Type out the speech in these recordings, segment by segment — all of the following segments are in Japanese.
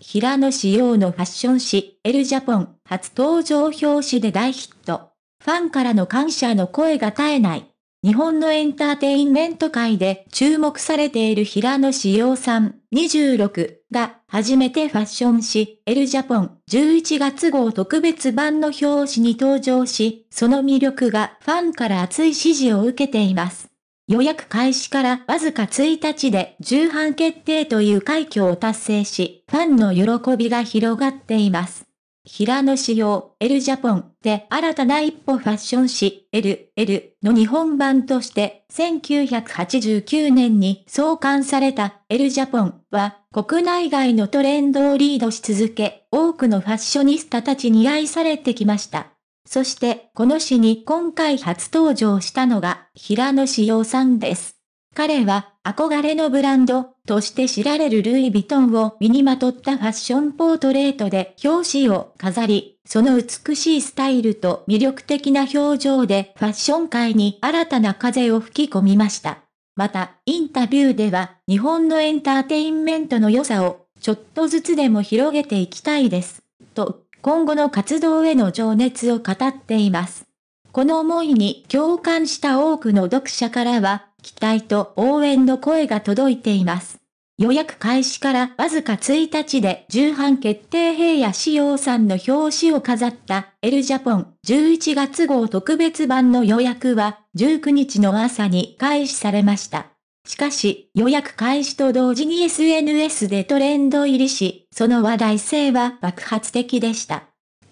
平野紫耀のファッション誌、エルジャポン、初登場表紙で大ヒット。ファンからの感謝の声が絶えない。日本のエンターテインメント界で注目されている平野紫耀さん、26が、初めてファッション誌、エルジャポン、11月号特別版の表紙に登場し、その魅力がファンから熱い支持を受けています。予約開始からわずか1日で重版決定という快挙を達成し、ファンの喜びが広がっています。平野耀、エ L ジャポンで新たな一歩ファッション誌、L、L の日本版として、1989年に創刊された L ジャポンは、国内外のトレンドをリードし続け、多くのファッショニスタたちに愛されてきました。そしてこの詩に今回初登場したのが平野志陽さんです。彼は憧れのブランドとして知られるルイ・ヴィトンを身にまとったファッションポートレートで表紙を飾り、その美しいスタイルと魅力的な表情でファッション界に新たな風を吹き込みました。また、インタビューでは日本のエンターテインメントの良さをちょっとずつでも広げていきたいです。と今後の活動への情熱を語っています。この思いに共感した多くの読者からは、期待と応援の声が届いています。予約開始からわずか1日で重版決定平野志陽さんの表紙を飾ったエルジャポン11月号特別版の予約は19日の朝に開始されました。しかし、予約開始と同時に SNS でトレンド入りし、その話題性は爆発的でした。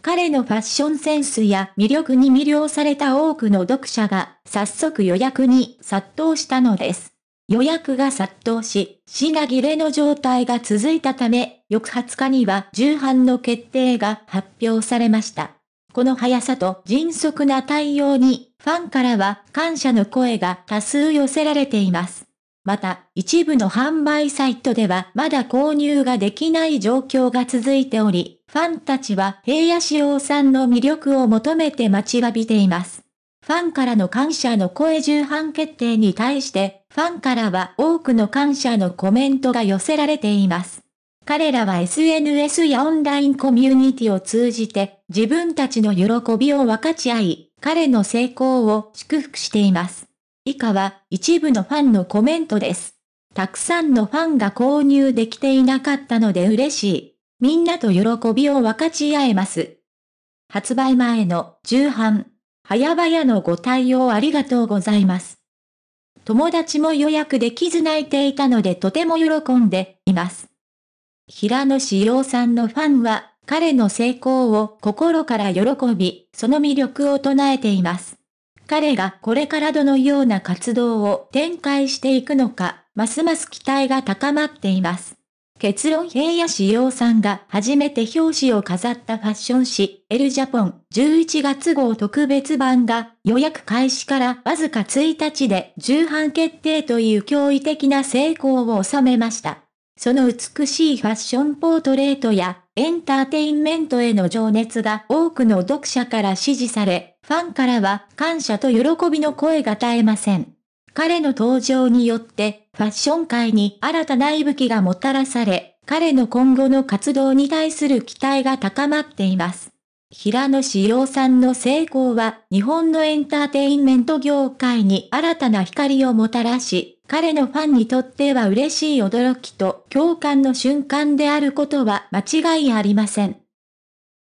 彼のファッションセンスや魅力に魅了された多くの読者が、早速予約に殺到したのです。予約が殺到し、品切れの状態が続いたため、翌20日には重版の決定が発表されました。この速さと迅速な対応に、ファンからは感謝の声が多数寄せられています。また、一部の販売サイトではまだ購入ができない状況が続いており、ファンたちは平野志耀さんの魅力を求めて待ちわびています。ファンからの感謝の声重版決定に対して、ファンからは多くの感謝のコメントが寄せられています。彼らは SNS やオンラインコミュニティを通じて自分たちの喜びを分かち合い、彼の成功を祝福しています。以下は一部のファンのコメントです。たくさんのファンが購入できていなかったので嬉しい。みんなと喜びを分かち合えます。発売前の重版、早々のご対応ありがとうございます。友達も予約できず泣いていたのでとても喜んでいます。平野志陽さんのファンは彼の成功を心から喜び、その魅力を唱えています。彼がこれからどのような活動を展開していくのか、ますます期待が高まっています。結論平野志陽さんが初めて表紙を飾ったファッション誌、エルジャポン11月号特別版が予約開始からわずか1日で重版決定という驚異的な成功を収めました。その美しいファッションポートレートやエンターテインメントへの情熱が多くの読者から支持され、ファンからは感謝と喜びの声が絶えません。彼の登場によって、ファッション界に新たな息吹がもたらされ、彼の今後の活動に対する期待が高まっています。平野志陽さんの成功は、日本のエンターテインメント業界に新たな光をもたらし、彼のファンにとっては嬉しい驚きと共感の瞬間であることは間違いありません。